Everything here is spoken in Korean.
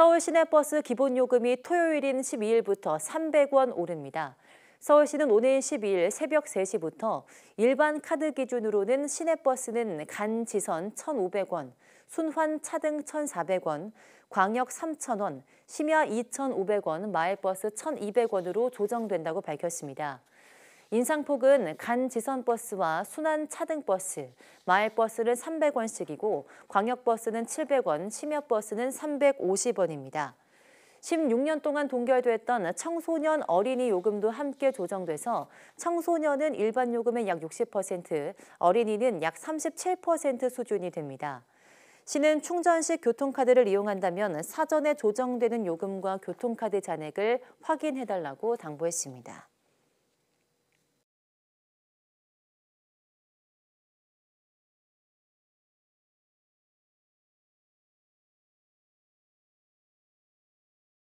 서울 시내버스 기본 요금이 토요일인 12일부터 300원 오릅니다. 서울시는 오늘 12일 새벽 3시부터 일반 카드 기준으로는 시내버스는 간 지선 1,500원, 순환 차등 1,400원, 광역 3,000원, 심야 2,500원, 마을버스 1,200원으로 조정된다고 밝혔습니다. 인상폭은 간지선버스와 순환차등버스, 마을버스는 300원씩이고 광역버스는 700원, 심야버스는 350원입니다. 16년 동안 동결됐던 청소년 어린이 요금도 함께 조정돼서 청소년은 일반 요금의 약 60%, 어린이는 약 37% 수준이 됩니다. 시는 충전식 교통카드를 이용한다면 사전에 조정되는 요금과 교통카드 잔액을 확인해달라고 당부했습니다.